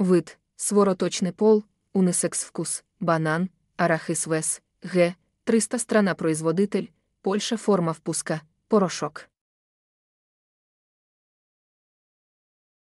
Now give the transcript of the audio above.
Вид, свороточний пол, унисекс вкус, банан, арахис вес, Г, 300 страна производитель, польща форма впуска, порошок.